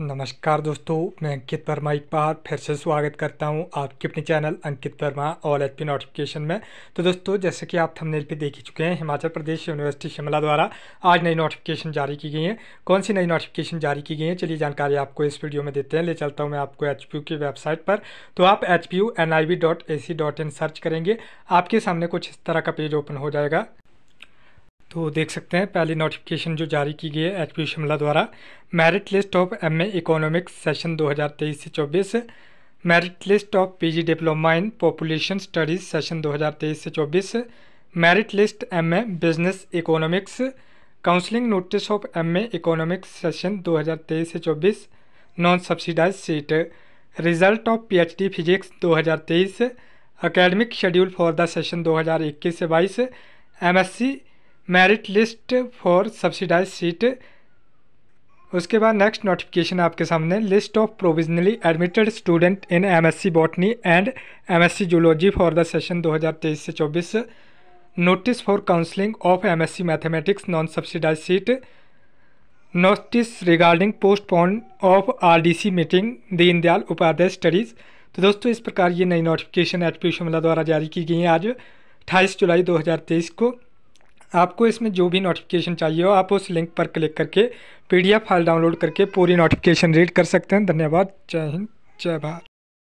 नमस्कार दोस्तों मैं अंकित वर्मा एक बार फिर से स्वागत करता हूं आपके अपने channel Ankit Verma all H P notification में तो दोस्तों जैसे कि आप थंबनेल पे देख ही चुके हैं हिमाचल प्रदेश यूनिवर्सिटी शिमला द्वारा आज नई नोटिफिकेशन जारी की गई है कौन सी नई नोटिफिकेशन जारी की गई है चलिए जानकारी आपको इस वीडियो में देते हैं ले चलता हूँ मैं आपको एच की वेबसाइट पर तो आप एच सर्च करेंगे आपके सामने कुछ इस तरह का पेज ओपन हो जाएगा तो देख सकते हैं पहली नोटिफिकेशन जो जारी की गई है एच शिमला द्वारा merit list of M A economics session 2023 से 24 merit list of PG diploma in population studies session 2023 से 24 merit list M A business economics counselling notice of M A economics session 2023 से 24 non subsidise seat result of the physics तेईस academic schedule for the session इक्कीस से S C merit list for subsidise seat उसके बाद next notification आपके सामने list of provisionally admitted student in MSc botany and MSc zoology for the session 2023 से 24 notice for counselling of MSc mathematics non subsidise seat notice regarding postpone of RDC meeting Deendayal Upadhyay studies तो दोस्तों इस प्रकार ये नई notification H P द्वारा जारी की गई है आज अट्ठाईस जुलाई दो को आपको इसमें जो भी नोटिफिकेशन चाहिए हो आप उस लिंक पर क्लिक करके पीडीएफ फाइल डाउनलोड करके पूरी नोटिफिकेशन रीड कर सकते हैं धन्यवाद जय हिंद जय भारत